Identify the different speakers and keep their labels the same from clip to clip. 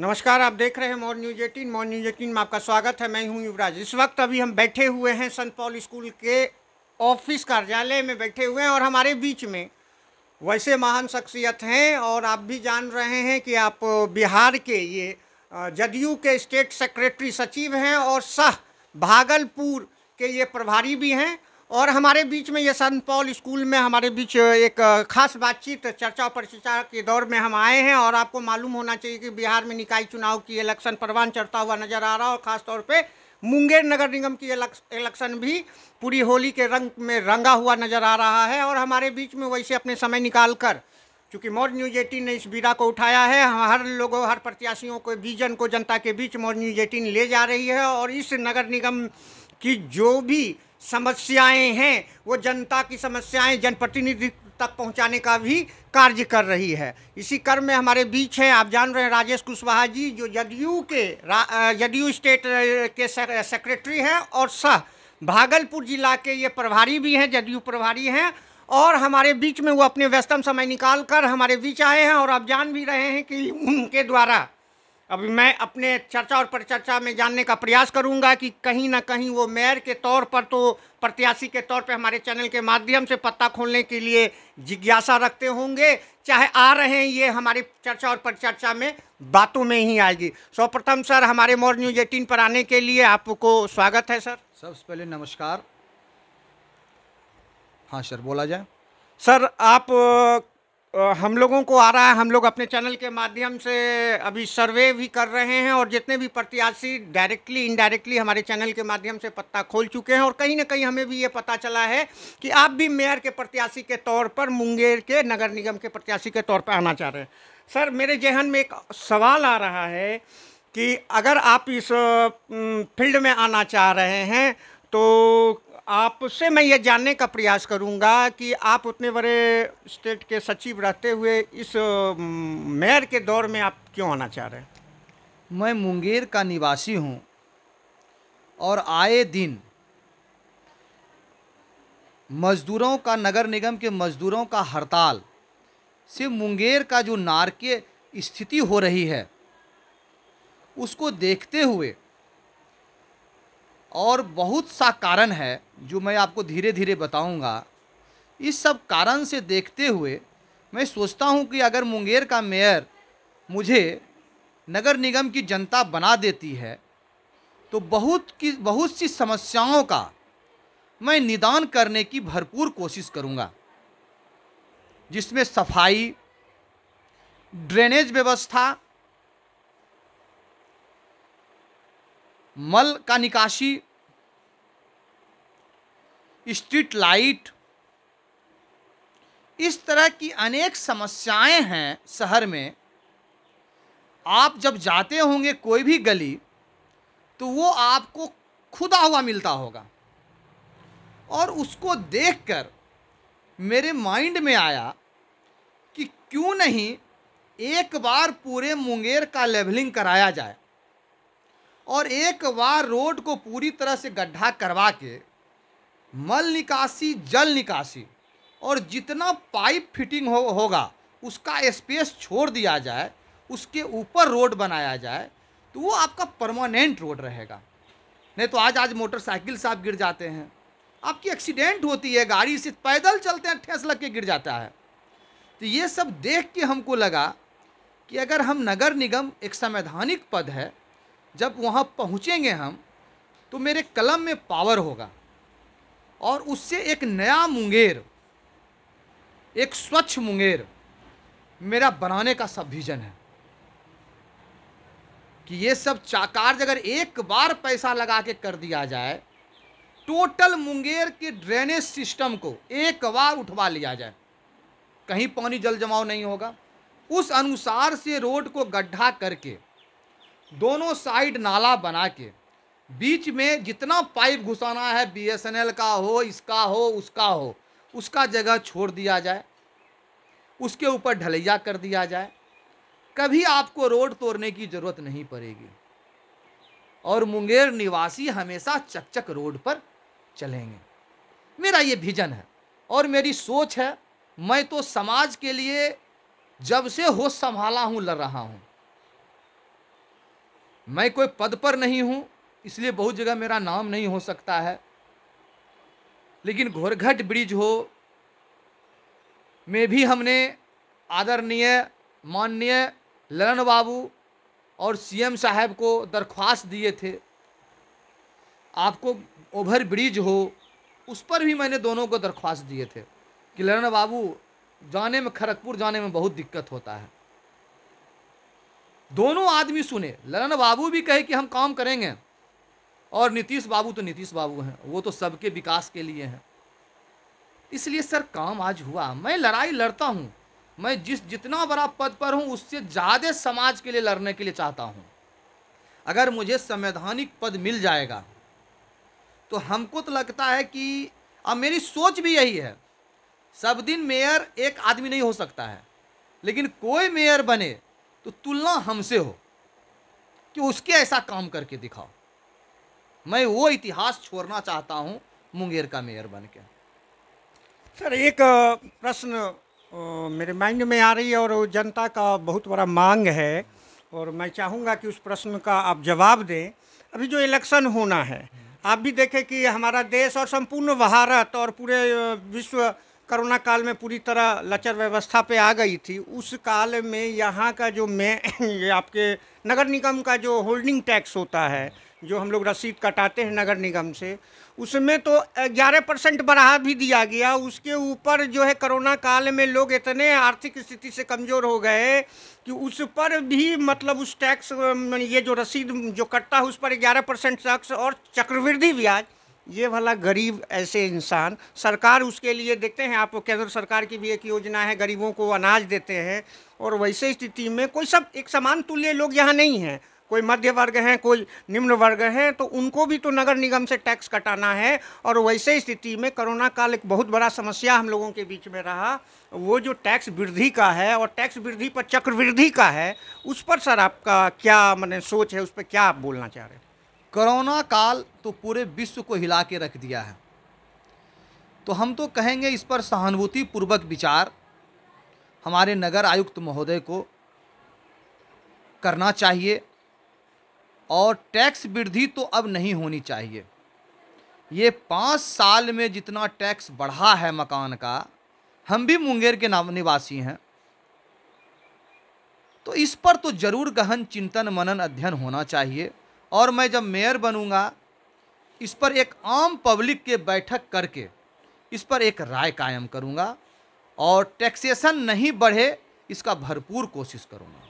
Speaker 1: नमस्कार आप देख रहे हैं more news eighteen more news eighteen में आपका स्वागत है मैं हूं युवराज इस वक्त अभी हम बैठे हुए हैं संत पॉल स्कूल के ऑफिस कार्यालय में बैठे हुए हैं और हमारे बीच में वैसे महान शख्सियत हैं और आप भी जान रहे हैं कि आप बिहार के ये जदयू के स्टेट सेक्रेटरी सचिव हैं और सह भागलपुर के ये प्रभारी भी हैं और हमारे बीच में ये संत पॉल स्कूल में हमारे बीच एक खास बातचीत चर्चा और परिचर्चा के दौर में हम आए हैं और आपको मालूम होना चाहिए कि बिहार में निकाय चुनाव की इलेक्शन परवान चढ़ता हुआ नजर आ रहा और ख़ासतौर पर मुंगेर नगर निगम की इलेक्शन भी पूरी होली के रंग में रंगा हुआ नज़र आ रहा है और हमारे बीच में वैसे अपने समय निकाल कर चूँकि मौर्य न्यूज एटीन ने इस बीड़ा को उठाया है हर लोगों हर प्रत्याशियों को विजन को जनता के बीच मौर्य न्यूज एटीन ले जा रही है और इस नगर निगम की जो भी समस्याएं हैं वो जनता की समस्याएं जनप्रतिनिधि तक पहुंचाने का भी कार्य कर रही है इसी क्रम में हमारे बीच हैं आप जान रहे हैं राजेश कुशवाहा जी जो जदयू के जदयू स्टेट के सेक्रेटरी हैं और सह भागलपुर जिला के ये प्रभारी भी हैं जदयू प्रभारी हैं और हमारे बीच में वो अपने व्यस्तम समय निकाल कर हमारे बीच आए हैं और आप जान भी रहे हैं कि उनके द्वारा अभी मैं अपने चर्चा और परिचर्चा में जानने का प्रयास करूंगा कि कहीं ना कहीं वो मेयर के तौर पर तो प्रत्याशी के तौर पर हमारे चैनल के माध्यम से पत्ता खोलने के लिए जिज्ञासा रखते होंगे चाहे आ रहे हैं ये हमारी चर्चा और परिचर्चा में बातों में ही आएगी सर्वप्रथम सर हमारे मोर न्यूज एटीन पर आने के लिए आपको स्वागत है
Speaker 2: सर सबसे पहले नमस्कार हाँ सर बोला जाए
Speaker 1: सर आप हम लोगों को आ रहा है हम लोग अपने चैनल के माध्यम से अभी सर्वे भी कर रहे हैं और जितने भी प्रत्याशी डायरेक्टली इनडायरेक्टली हमारे चैनल के माध्यम से पत्ता खोल चुके हैं और कहीं ना कहीं हमें भी ये पता चला है कि आप भी मेयर के प्रत्याशी के तौर पर मुंगेर के नगर निगम के प्रत्याशी के तौर पर आना चाह रहे हैं सर मेरे जहन में एक सवाल आ रहा है कि अगर आप इस फील्ड में आना चाह रहे हैं तो आपसे मैं ये जानने का प्रयास करूंगा कि आप उतने बड़े स्टेट के सचिव रहते हुए इस मेयर के दौर में आप क्यों आना
Speaker 2: चाह रहे हैं मैं मुंगेर का निवासी हूँ और आए दिन मज़दूरों का नगर निगम के मज़दूरों का हड़ताल से मुंगेर का जो नारकीय स्थिति हो रही है उसको देखते हुए और बहुत सा कारण है जो मैं आपको धीरे धीरे बताऊंगा इस सब कारण से देखते हुए मैं सोचता हूं कि अगर मुंगेर का मेयर मुझे नगर निगम की जनता बना देती है तो बहुत की बहुत सी समस्याओं का मैं निदान करने की भरपूर कोशिश करूंगा जिसमें सफाई ड्रेनेज व्यवस्था मल का निकासी स्ट्रीट लाइट इस तरह की अनेक समस्याएं हैं शहर में आप जब जाते होंगे कोई भी गली तो वो आपको खुदा हुआ मिलता होगा और उसको देखकर मेरे माइंड में आया कि क्यों नहीं एक बार पूरे मुंगेर का लेवलिंग कराया जाए और एक बार रोड को पूरी तरह से गड्ढा करवा के मल निकासी जल निकासी और जितना पाइप फिटिंग हो होगा उसका स्पेस छोड़ दिया जाए उसके ऊपर रोड बनाया जाए तो वो आपका परमानेंट रोड रहेगा नहीं तो आज आज मोटरसाइकिल से आप गिर जाते हैं आपकी एक्सीडेंट होती है गाड़ी से पैदल चलते हैं ठेस लग के गिर जाता है तो ये सब देख के हमको लगा कि अगर हम नगर निगम एक संवैधानिक पद है जब वहाँ पहुँचेंगे हम तो मेरे कलम में पावर होगा और उससे एक नया मुंगेर एक स्वच्छ मुंगेर मेरा बनाने का सब विजन है कि ये सब चाकार्ज अगर एक बार पैसा लगा के कर दिया जाए टोटल मुंगेर के ड्रेनेज सिस्टम को एक बार उठवा लिया जाए कहीं पानी जल जमाव नहीं होगा उस अनुसार से रोड को गड्ढा करके दोनों साइड नाला बना के बीच में जितना पाइप घुसाना है बीएसएनएल का हो इसका हो उसका हो उसका जगह छोड़ दिया जाए उसके ऊपर ढलैया कर दिया जाए कभी आपको रोड तोड़ने की ज़रूरत नहीं पड़ेगी और मुंगेर निवासी हमेशा चकचक रोड पर चलेंगे मेरा ये विजन है और मेरी सोच है मैं तो समाज के लिए जब से हो संभाला हूँ लड़ रहा हूँ मैं कोई पद पर नहीं हूँ इसलिए बहुत जगह मेरा नाम नहीं हो सकता है लेकिन घोरघट ब्रिज हो में भी हमने आदरणीय माननीय ललन बाबू और सीएम साहब को दरख्वास्त दिए थे आपको ओवर ब्रिज हो उस पर भी मैंने दोनों को दरख्वास्त दिए थे कि ललन बाबू जाने में खड़गपुर जाने में बहुत दिक्कत होता है दोनों आदमी सुने ललन बाबू भी कहे कि हम काम करेंगे और नीतीश बाबू तो नीतीश बाबू हैं वो तो सबके विकास के लिए हैं इसलिए सर काम आज हुआ मैं लड़ाई लड़ता हूँ मैं जिस जितना बड़ा पद पर हूँ उससे ज़्यादा समाज के लिए लड़ने के लिए चाहता हूँ अगर मुझे संवैधानिक पद मिल जाएगा तो हमको तो लगता है कि अब मेरी सोच भी यही है सब दिन मेयर एक आदमी नहीं हो सकता है लेकिन कोई मेयर बने तो तुलना हमसे हो कि उसके ऐसा काम करके दिखाओ मैं वो इतिहास छोड़ना चाहता हूँ मुंगेर का मेयर बन के सर एक
Speaker 1: प्रश्न मेरे माइंड में आ रही है और जनता का बहुत बड़ा मांग है और मैं चाहूँगा कि उस प्रश्न का आप जवाब दें अभी जो इलेक्शन होना है आप भी देखें कि हमारा देश और संपूर्ण भारत और पूरे विश्व कोरोना काल में पूरी तरह लचर व्यवस्था पे आ गई थी उस काल में यहाँ का जो मैं आपके नगर निगम का जो होल्डिंग टैक्स होता है जो हम लोग रसीद कटाते हैं नगर निगम से उसमें तो 11 परसेंट बढ़ा भी दिया गया उसके ऊपर जो है कोरोना काल में लोग इतने आर्थिक स्थिति से कमज़ोर हो गए कि उस पर भी मतलब उस टैक्स ये जो रसीद जो कटता है उस पर 11 परसेंट टैक्स और चक्रवृद्धि ब्याज ये भला गरीब ऐसे इंसान सरकार उसके लिए देखते हैं आप केंद्र सरकार की भी एक योजना है गरीबों को अनाज देते हैं और वैसे स्थिति में कोई सब एक समान तुल्य लोग यहाँ नहीं हैं कोई मध्य वर्ग हैं कोई निम्न वर्ग हैं तो उनको भी तो नगर निगम से टैक्स कटाना है और वैसे स्थिति में कोरोना काल एक बहुत बड़ा समस्या हम लोगों के बीच में रहा वो जो टैक्स वृद्धि का है और टैक्स वृद्धि पर चक्रवृद्धि का है उस पर सर आपका
Speaker 2: क्या मैंने सोच है उस पर क्या आप बोलना चाह रहे हैं कोरोना काल तो पूरे विश्व को हिला के रख दिया है तो हम तो कहेंगे इस पर सहानुभूति पूर्वक विचार हमारे नगर आयुक्त महोदय को करना चाहिए और टैक्स वृद्धि तो अब नहीं होनी चाहिए ये पाँच साल में जितना टैक्स बढ़ा है मकान का हम भी मुंगेर के नाम निवासी हैं तो इस पर तो ज़रूर गहन चिंतन मनन अध्ययन होना चाहिए और मैं जब मेयर बनूंगा इस पर एक आम पब्लिक के बैठक करके इस पर एक राय कायम करूंगा और टैक्सेशन नहीं बढ़े इसका भरपूर कोशिश करूंगा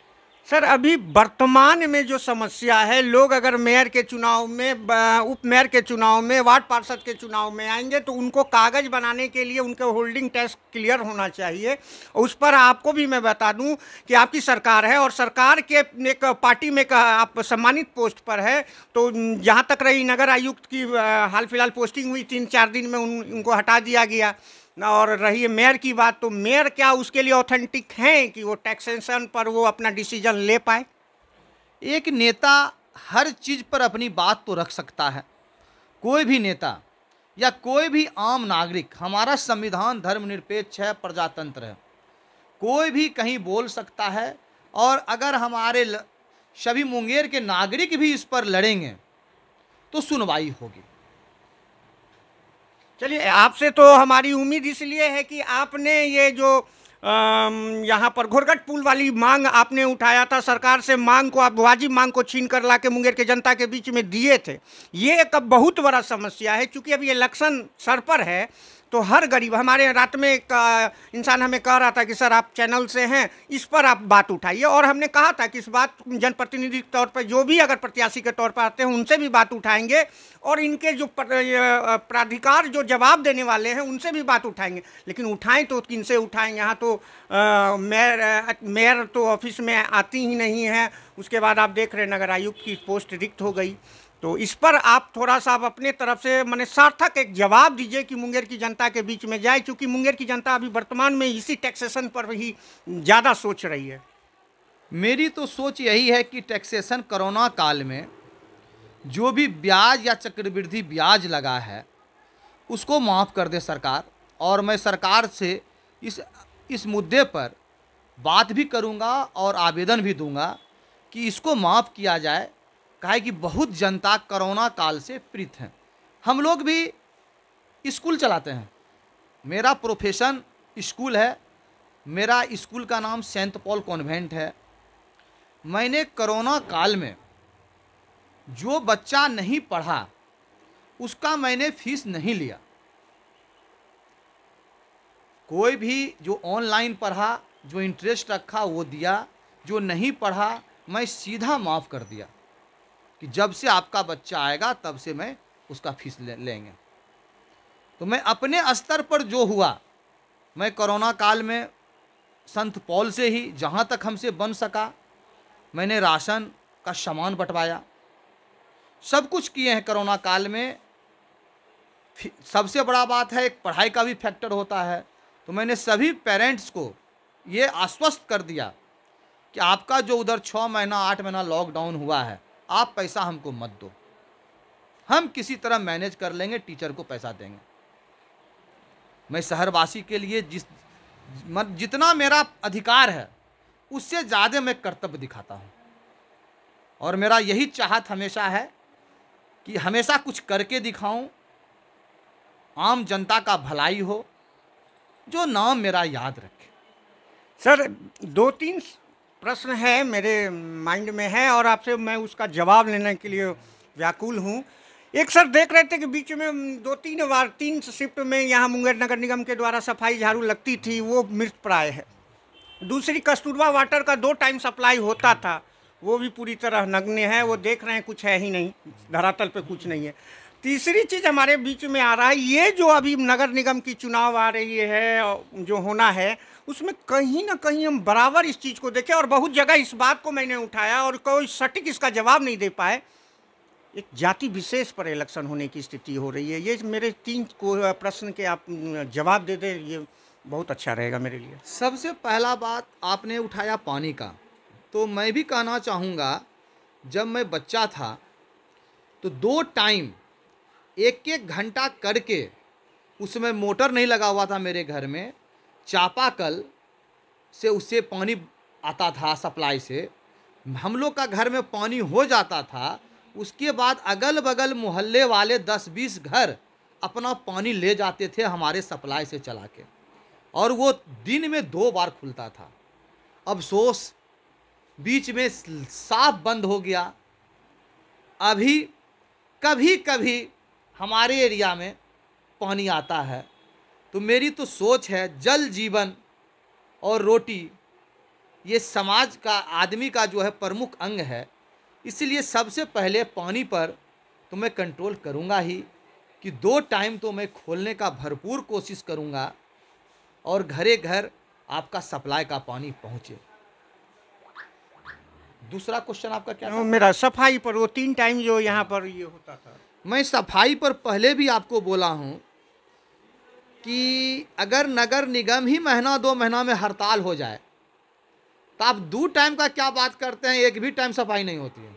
Speaker 2: सर अभी
Speaker 1: वर्तमान में जो समस्या है लोग अगर मेयर के चुनाव में उप मेयर के चुनाव में वार्ड पार्षद के चुनाव में आएंगे तो उनको कागज़ बनाने के लिए उनके होल्डिंग टैक्स क्लियर होना चाहिए उस पर आपको भी मैं बता दूं कि आपकी सरकार है और सरकार के एक पार्टी में आप सम्मानित पोस्ट पर है तो जहाँ तक रही नगर आयुक्त की हाल फिलहाल पोस्टिंग हुई तीन चार दिन में उन, उनको हटा दिया गया ना और रही है मेयर की बात तो मेयर क्या उसके लिए ऑथेंटिक हैं कि वो टैक्सेशन पर वो अपना डिसीजन ले पाए
Speaker 2: एक नेता हर चीज़ पर अपनी बात तो रख सकता है कोई भी नेता या कोई भी आम नागरिक हमारा संविधान धर्मनिरपेक्ष है प्रजातंत्र है कोई भी कहीं बोल सकता है और अगर हमारे सभी मुंगेर के नागरिक भी इस पर लड़ेंगे तो सुनवाई होगी चलिए आपसे तो हमारी उम्मीद इसलिए है कि आपने ये
Speaker 1: जो यहाँ पर घोरघट पुल वाली मांग आपने उठाया था सरकार से मांग को आप वाजिब मांग को छीन कर ला के मुंगेर के जनता के बीच में दिए थे ये एक बहुत बड़ा समस्या है क्योंकि अभी इलेक्शन सर पर है तो हर गरीब हमारे रात में एक इंसान हमें कह रहा था कि सर आप चैनल से हैं इस पर आप बात उठाइए और हमने कहा था कि इस बात जनप्रतिनिधि के तौर पर जो भी अगर प्रत्याशी के तौर पर आते हैं उनसे भी बात उठाएंगे और इनके जो प्राधिकार जो जवाब देने वाले हैं उनसे भी बात उठाएंगे लेकिन उठाएं तो किनसे उठाएं यहाँ तो मेयर मेयर तो ऑफिस में आती ही नहीं है उसके बाद आप देख रहे नगर आयुक्त की पोस्ट रिक्त हो गई तो इस पर आप थोड़ा सा आप अपने तरफ से मैंने सार्थक एक जवाब दीजिए कि मुंगेर की जनता के बीच में जाए क्योंकि मुंगेर की जनता अभी वर्तमान में
Speaker 2: इसी टैक्सेशन पर ही ज़्यादा सोच रही है मेरी तो सोच यही है कि टैक्सेशन कोरोना काल में जो भी ब्याज या चक्रवृद्धि ब्याज लगा है उसको माफ़ कर दे सरकार और मैं सरकार से इस इस मुद्दे पर बात भी करूँगा और आवेदन भी दूँगा कि इसको माफ़ किया जाए कहा कि बहुत जनता कोरोना काल से पीड़ित हैं हम लोग भी स्कूल चलाते हैं मेरा प्रोफेशन स्कूल है मेरा स्कूल का नाम सेंट पॉल कॉन्वेंट है मैंने कोरोना काल में जो बच्चा नहीं पढ़ा उसका मैंने फीस नहीं लिया कोई भी जो ऑनलाइन पढ़ा जो इंटरेस्ट रखा वो दिया जो नहीं पढ़ा मैं सीधा माफ़ कर दिया कि जब से आपका बच्चा आएगा तब से मैं उसका फीस ले, लेंगे तो मैं अपने स्तर पर जो हुआ मैं कोरोना काल में संत पॉल से ही जहाँ तक हमसे बन सका मैंने राशन का सामान बंटवाया सब कुछ किए हैं कोरोना काल में सबसे बड़ा बात है एक पढ़ाई का भी फैक्टर होता है तो मैंने सभी पेरेंट्स को ये आश्वस्त कर दिया कि आपका जो उधर छः महीना आठ महीना लॉकडाउन हुआ है आप पैसा हमको मत दो हम किसी तरह मैनेज कर लेंगे टीचर को पैसा देंगे मैं शहरवासी के लिए जिस जितना मेरा अधिकार है उससे ज़्यादा मैं कर्तव्य दिखाता हूँ और मेरा यही चाहत हमेशा है कि हमेशा कुछ करके दिखाऊं आम जनता का भलाई हो जो नाम मेरा याद
Speaker 1: रखे सर दो तीन प्रश्न है मेरे माइंड में है और आपसे मैं उसका जवाब लेने के लिए व्याकुल हूँ एक सर देख रहे थे कि बीच में दो तीन बार तीन शिफ्ट में यहाँ मुंगेर नगर निगम के द्वारा सफाई झाड़ू लगती थी वो मृत प्राय है दूसरी कस्तूरबा वाटर का दो टाइम सप्लाई होता था वो भी पूरी तरह नग्न है वो देख रहे हैं कुछ है ही नहीं धरातल पे कुछ नहीं है तीसरी चीज़ हमारे बीच में आ रहा है ये जो अभी नगर निगम की चुनाव आ रही है जो होना है उसमें कहीं ना कहीं हम बराबर इस चीज़ को देखें और बहुत जगह इस बात को मैंने उठाया और कोई सटीक इसका जवाब नहीं दे पाए एक जाति विशेष पर इलेक्शन होने की स्थिति हो
Speaker 2: रही है ये मेरे तीन प्रश्न के आप जवाब दे दें ये बहुत अच्छा रहेगा मेरे लिए सबसे पहला बात आपने उठाया पानी का तो मैं भी कहना चाहूँगा जब मैं बच्चा था तो दो टाइम एक एक घंटा करके उसमें मोटर नहीं लगा हुआ था मेरे घर में चापाकल से उससे पानी आता था सप्लाई से हम लोग का घर में पानी हो जाता था उसके बाद अगल बगल मोहल्ले वाले दस बीस घर अपना पानी ले जाते थे हमारे सप्लाई से चला के और वो दिन में दो बार खुलता था अफसोस बीच में साफ बंद हो गया अभी कभी कभी हमारे एरिया में पानी आता है तो मेरी तो सोच है जल जीवन और रोटी ये समाज का आदमी का जो है प्रमुख अंग है इसलिए सबसे पहले पानी पर तो मैं कंट्रोल करूँगा ही कि दो टाइम तो मैं खोलने का भरपूर कोशिश करूँगा और घरे घर आपका सप्लाई का पानी पहुँचे दूसरा क्वेश्चन आपका क्या था? मेरा सफाई पर वो तीन टाइम जो यहाँ पर ये होता था मैं सफाई पर पहले भी आपको बोला हूँ कि अगर नगर निगम ही महीना दो महीना में हड़ताल हो जाए तो आप दो टाइम का क्या बात करते हैं एक भी टाइम सफाई नहीं होती है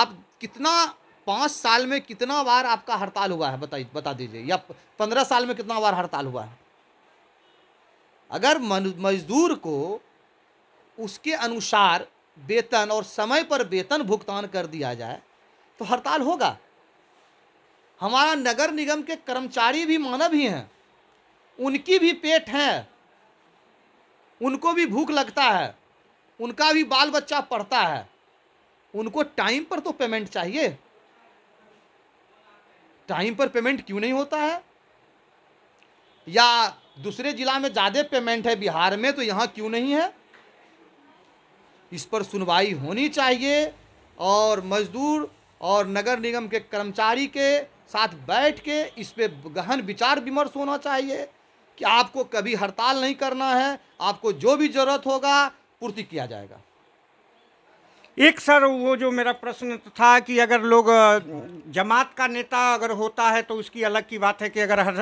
Speaker 2: आप कितना पाँच साल में कितना बार आपका हड़ताल हुआ है बताइए बता दीजिए या पंद्रह साल में कितना बार हड़ताल हुआ है अगर मजदूर को उसके अनुसार वेतन और समय पर वेतन भुगतान कर दिया जाए तो हड़ताल होगा हमारा नगर निगम के कर्मचारी भी मानव ही हैं उनकी भी पेट है उनको भी भूख लगता है उनका भी बाल बच्चा पढ़ता है उनको टाइम पर तो पेमेंट चाहिए टाइम पर पेमेंट क्यों नहीं होता है या दूसरे जिला में ज़्यादा पेमेंट है बिहार में तो यहाँ क्यों नहीं है इस पर सुनवाई होनी चाहिए और मजदूर और नगर निगम के कर्मचारी के साथ बैठ के इस पर गहन विचार विमर्श होना चाहिए कि आपको कभी हड़ताल नहीं करना है आपको जो भी जरूरत होगा पूर्ति किया जाएगा
Speaker 1: एक सर वो जो मेरा प्रश्न तो था कि अगर लोग जमात का नेता अगर होता है तो उसकी अलग की बात है कि अगर हर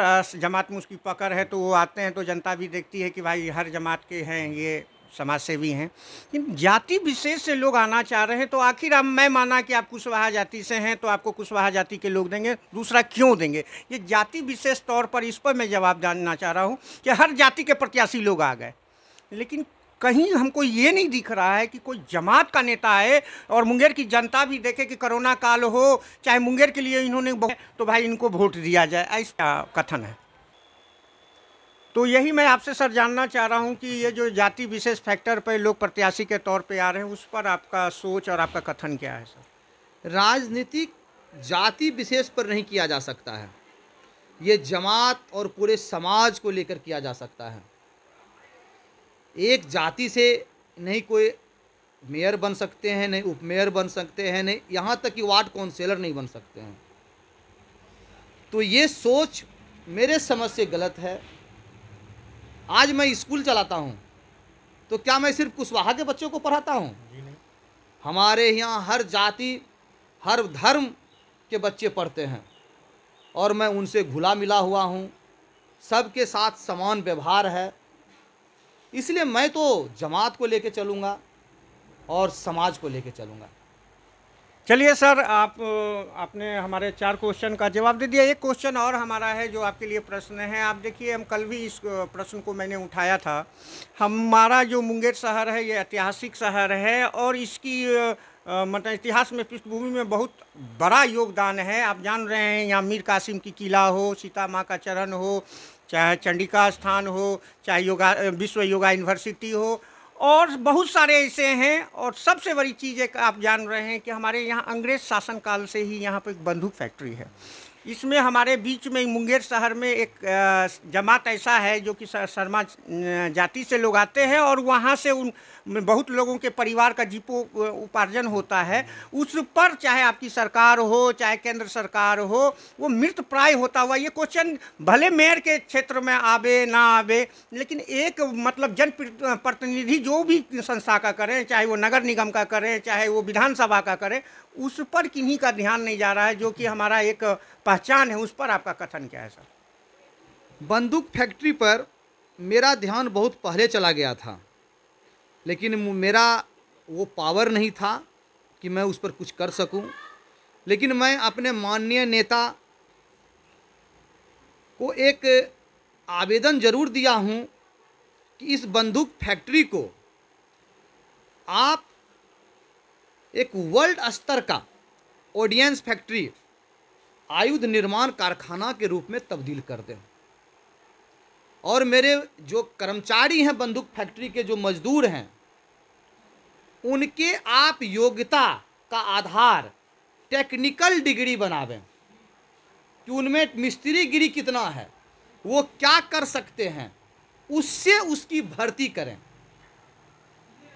Speaker 1: जमात में उसकी पकड़ है तो वो आते हैं तो जनता भी देखती है कि भाई हर जमात के हैं ये समाज हैं लेकिन जाति विशेष से लोग आना चाह रहे हैं तो आखिर अब मैं माना कि आप कुशवाहा जाति से हैं तो आपको कुशवाहा जाति के लोग देंगे दूसरा क्यों देंगे ये जाति विशेष तौर पर इस पर मैं जवाब जानना चाह रहा हूँ कि हर जाति के प्रत्याशी लोग आ गए लेकिन कहीं हमको ये नहीं दिख रहा है कि कोई जमात का नेता आए और मुंगेर की जनता भी देखे कि कोरोना काल हो चाहे मुंगेर के लिए इन्होंने तो भाई इनको वोट दिया जाए ऐसा कथन है तो यही मैं आपसे सर जानना चाह रहा हूं कि ये जो जाति विशेष फैक्टर पर लोग प्रत्याशी के तौर पे आ रहे
Speaker 2: हैं उस पर आपका सोच और आपका कथन क्या है सर राजनीतिक जाति विशेष पर नहीं किया जा सकता है ये जमात और पूरे समाज को लेकर किया जा सकता है एक जाति से नहीं कोई मेयर बन सकते हैं नहीं उप मेयर बन सकते हैं नहीं यहाँ तक कि वार्ड काउंसिलर नहीं बन सकते हैं तो ये सोच मेरे समझ से गलत है आज मैं स्कूल चलाता हूँ तो क्या मैं सिर्फ कुशवाहा के बच्चों को पढ़ाता हूँ हमारे यहाँ हर जाति हर धर्म के बच्चे पढ़ते हैं और मैं उनसे घुला मिला हुआ हूँ सबके साथ समान व्यवहार है इसलिए मैं तो जमात को लेके चलूँगा और समाज को लेके चलूँगा चलिए सर आप आपने हमारे
Speaker 1: चार क्वेश्चन का जवाब दे दिया एक क्वेश्चन और हमारा है जो आपके लिए प्रश्न है आप देखिए हम कल भी इस प्रश्न को मैंने उठाया था हमारा जो मुंगेर शहर है ये ऐतिहासिक शहर है और इसकी मतलब इतिहास में पृष्ठभूमि में बहुत बड़ा योगदान है आप जान रहे हैं यहाँ मीर कासिम की किला हो सीता माँ का चरण हो चाहे चंडिका स्थान हो चाहे योगा विश्व योगा यूनिवर्सिटी हो और बहुत सारे ऐसे हैं और सबसे बड़ी चीज़ एक आप जान रहे हैं कि हमारे यहाँ अंग्रेज़ शासनकाल से ही यहाँ पर एक बंदूक फैक्ट्री है इसमें हमारे बीच में मुंगेर शहर में एक जमात ऐसा है जो कि शर्मा जाति से लोग आते हैं और वहाँ से उन बहुत लोगों के परिवार का जीपो उपार्जन होता है उस पर चाहे आपकी सरकार हो चाहे केंद्र सरकार हो वो मृत प्राय होता हुआ ये क्वेश्चन भले मेयर के क्षेत्र में आवे ना आवे लेकिन एक मतलब जन प्रतिनिधि जो भी संस्था का करें चाहे वो नगर निगम का करें चाहे वो विधानसभा का करें उस पर किन्हीं का ध्यान नहीं जा रहा है जो कि हमारा
Speaker 2: एक पहचान है उस पर आपका कथन क्या है सर बंदूक फैक्ट्री पर मेरा ध्यान बहुत पहले चला गया था लेकिन मेरा वो पावर नहीं था कि मैं उस पर कुछ कर सकूं लेकिन मैं अपने माननीय नेता को एक आवेदन ज़रूर दिया हूं कि इस बंदूक फैक्ट्री को आप एक वर्ल्ड स्तर का ऑडियंस फैक्ट्री आयुध निर्माण कारखाना के रूप में तब्दील कर दें और मेरे जो कर्मचारी हैं बंदूक फैक्ट्री के जो मजदूर हैं उनके आप योग्यता का आधार टेक्निकल डिग्री बनावें कि उनमें मिस्त्री गिरी कितना है वो क्या कर सकते हैं उससे उसकी भर्ती करें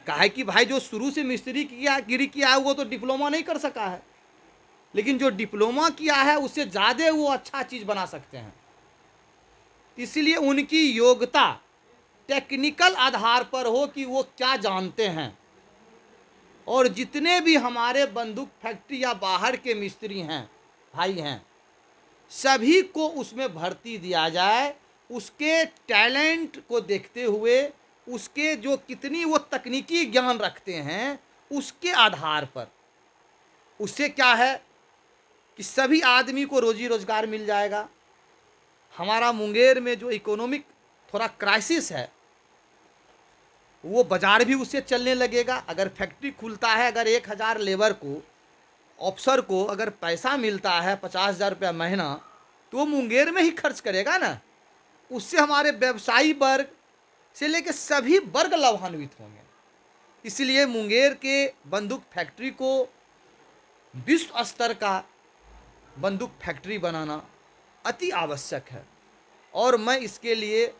Speaker 2: कहा कि भाई जो शुरू से मिस्त्री किया गिरी किया है वो तो डिप्लोमा नहीं कर सका है लेकिन जो डिप्लोमा किया है उससे ज़्यादा वो अच्छा चीज़ बना सकते हैं इसलिए उनकी योग्यता टेक्निकल आधार पर हो कि वो क्या जानते हैं और जितने भी हमारे बंदूक फैक्ट्री या बाहर के मिस्त्री हैं भाई हैं सभी को उसमें भर्ती दिया जाए उसके टैलेंट को देखते हुए उसके जो कितनी वो तकनीकी ज्ञान रखते हैं उसके आधार पर उससे क्या है कि सभी आदमी को रोजी रोज़गार मिल जाएगा हमारा मुंगेर में जो इकोनॉमिक थोड़ा क्राइसिस है वो बाज़ार भी उससे चलने लगेगा अगर फैक्ट्री खुलता है अगर एक हज़ार लेबर को ऑफिसर को अगर पैसा मिलता है पचास हज़ार रुपया महीना तो वो मुंगेर में ही खर्च करेगा ना उससे हमारे व्यवसायी वर्ग से लेकर सभी वर्ग लाभान्वित होंगे इसलिए मुंगेर के बंदूक फैक्ट्री को विश्व स्तर का बंदूक फैक्ट्री बनाना अति आवश्यक है और मैं इसके लिए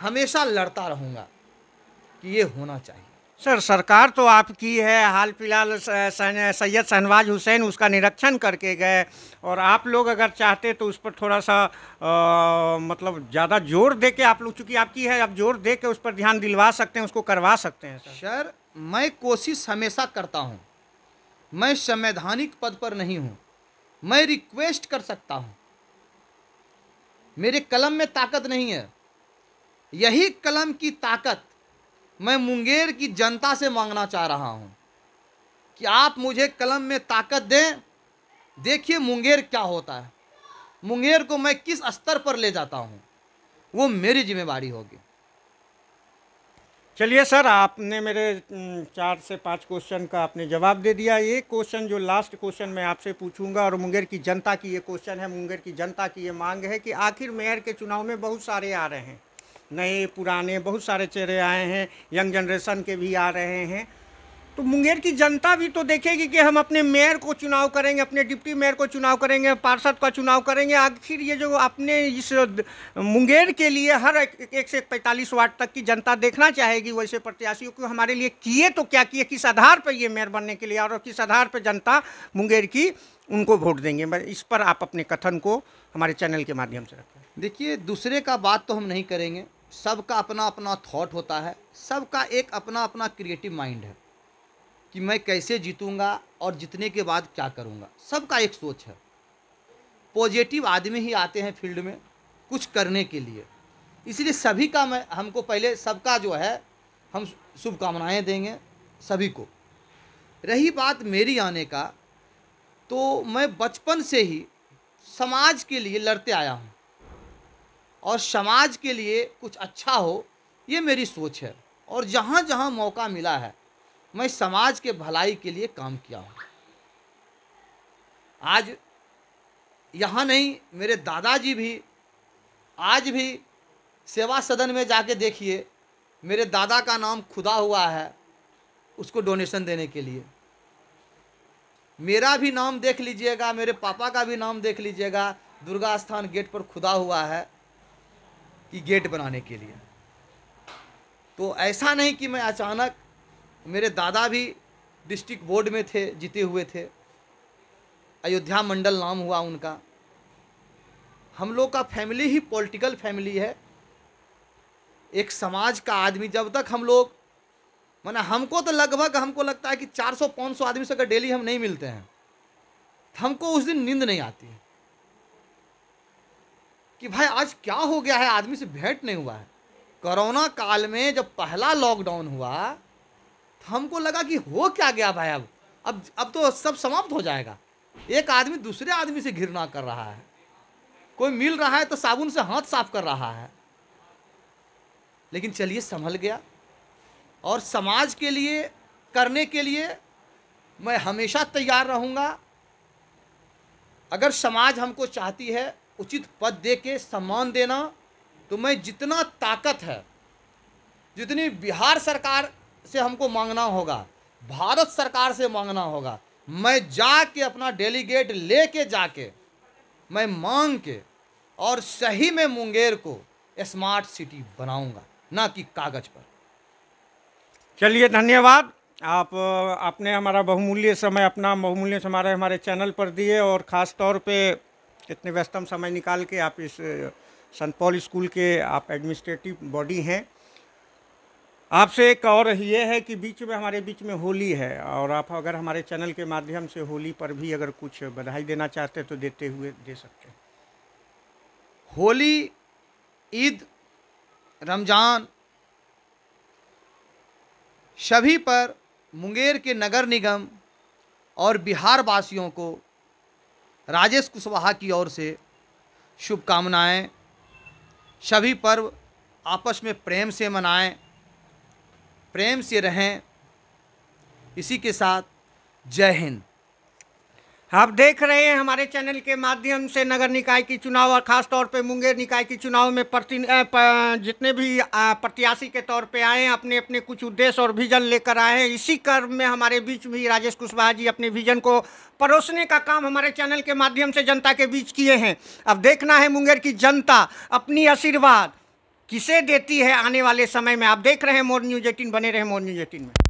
Speaker 2: हमेशा लड़ता रहूँगा कि ये होना चाहिए
Speaker 1: सर सरकार तो आपकी है हाल फिलहाल सैयद शहनवाज हुसैन उसका निरीक्षण करके गए और आप लोग अगर चाहते तो उस पर थोड़ा सा आ, मतलब ज़्यादा जोर दे के आप लोग चूँकि
Speaker 2: आपकी है आप जोर दे के उस पर ध्यान दिलवा सकते हैं उसको करवा सकते हैं सर सर मैं कोशिश हमेशा करता हूँ मैं संवैधानिक पद पर नहीं हूँ मैं रिक्वेस्ट कर सकता हूँ मेरे कलम में ताकत नहीं है यही कलम की ताकत मैं मुंगेर की जनता से मांगना चाह रहा हूँ कि आप मुझे कलम में ताकत दें देखिए मुंगेर क्या होता है मुंगेर को मैं किस स्तर पर ले जाता हूँ वो मेरी जिम्मेवारी होगी चलिए सर आपने मेरे चार से पांच
Speaker 1: क्वेश्चन का आपने जवाब दे दिया ये क्वेश्चन जो लास्ट क्वेश्चन मैं आपसे पूछूंगा और मुंगेर की जनता की ये क्वेश्चन है मुंगेर की जनता की ये मांग है कि आखिर मेयर के चुनाव में बहुत सारे आ रहे हैं नए पुराने बहुत सारे चेहरे आए हैं यंग जनरेशन के भी आ रहे हैं तो मुंगेर की जनता भी तो देखेगी कि हम अपने मेयर को चुनाव करेंगे अपने डिप्टी मेयर को चुनाव करेंगे पार्षद का चुनाव करेंगे आखिर ये जो अपने इस मुंगेर के लिए हर एक से पैंतालीस वार्ड तक की जनता देखना चाहेगी वैसे प्रत्याशियों को हमारे लिए किए तो क्या किए किस आधार पर ये मेयर बनने के लिए और किस आधार पर जनता मुंगेर की उनको वोट देंगे इस पर आप
Speaker 2: अपने कथन को हमारे चैनल के माध्यम से रखें देखिए दूसरे का बात तो हम नहीं करेंगे सबका अपना अपना थॉट होता है सबका एक अपना अपना क्रिएटिव माइंड है कि मैं कैसे जीतूंगा और जीतने के बाद क्या करूंगा सबका एक सोच है पॉजिटिव आदमी ही आते हैं फील्ड में कुछ करने के लिए इसलिए सभी का मैं हमको पहले सबका जो है हम शुभकामनाएँ देंगे सभी को रही बात मेरी आने का तो मैं बचपन से ही समाज के लिए लड़ते आया हूँ और समाज के लिए कुछ अच्छा हो ये मेरी सोच है और जहाँ जहाँ मौका मिला है मैं समाज के भलाई के लिए काम किया हूँ आज यहाँ नहीं मेरे दादाजी भी आज भी सेवा सदन में जाके देखिए मेरे दादा का नाम खुदा हुआ है उसको डोनेशन देने के लिए मेरा भी नाम देख लीजिएगा मेरे पापा का भी नाम देख लीजिएगा दुर्गा स्थान गेट पर खुदा हुआ है की गेट बनाने के लिए तो ऐसा नहीं कि मैं अचानक मेरे दादा भी डिस्ट्रिक्ट बोर्ड में थे जीते हुए थे अयोध्या मंडल नाम हुआ उनका हम लोग का फैमिली ही पॉलिटिकल फैमिली है एक समाज का आदमी जब तक हम लोग मैंने हमको तो लगभग हमको लगता है कि 400-500 आदमी से अगर डेली हम नहीं मिलते हैं तो हमको उस दिन नींद नहीं आती है कि भाई आज क्या हो गया है आदमी से भेंट नहीं हुआ है कोरोना काल में जब पहला लॉकडाउन हुआ तो हमको लगा कि हो क्या गया भाई अब अब अब तो सब समाप्त हो जाएगा एक आदमी दूसरे आदमी से घृणा कर रहा है कोई मिल रहा है तो साबुन से हाथ साफ कर रहा है लेकिन चलिए संभल गया और समाज के लिए करने के लिए मैं हमेशा तैयार रहूँगा अगर समाज हमको चाहती है उचित पद दे के सम्मान देना तो मैं जितना ताकत है जितनी बिहार सरकार से हमको मांगना होगा भारत सरकार से मांगना होगा मैं जा के अपना डेलीगेट ले के जाके मैं मांग के और सही में मुंगेर को स्मार्ट सिटी बनाऊंगा ना कि कागज पर चलिए धन्यवाद आप
Speaker 1: आपने हमारा बहुमूल्य समय अपना बहुमूल्य समय हमारे चैनल पर दिए और ख़ास तौर पे इतने व्यस्तम समय निकाल के आप इस संत पॉल स्कूल के आप एडमिनिस्ट्रेटिव बॉडी हैं आपसे एक और ये है कि बीच में हमारे बीच में होली है और आप अगर हमारे चैनल के माध्यम से होली पर भी अगर कुछ बधाई देना चाहते हैं तो देते हुए
Speaker 2: दे सकते हैं होली ईद रमज़ान सभी पर मुंगेर के नगर निगम और बिहार वासियों को राजेश कुशवाहा की ओर से शुभकामनाएं सभी पर्व आपस में प्रेम से मनाएं प्रेम से रहें इसी के साथ जय हिंद आप देख रहे हैं हमारे चैनल के माध्यम
Speaker 1: से नगर निकाय की चुनाव और ख़ास तौर पे मुंगेर निकाय की चुनाव में प्रति जितने भी प्रत्याशी के तौर पे आए हैं अपने अपने कुछ उद्देश्य और विजन लेकर आए हैं इसी क्रम में हमारे बीच भी राजेश कुशवाहा जी अपने विजन को परोसने का काम हमारे चैनल के माध्यम से जनता के बीच किए हैं अब देखना है मुंगेर की जनता अपनी आशीर्वाद किसे देती है आने वाले समय में आप देख रहे हैं मोर न्यूज एटीन बने रहे मोर न्यूज एटीन में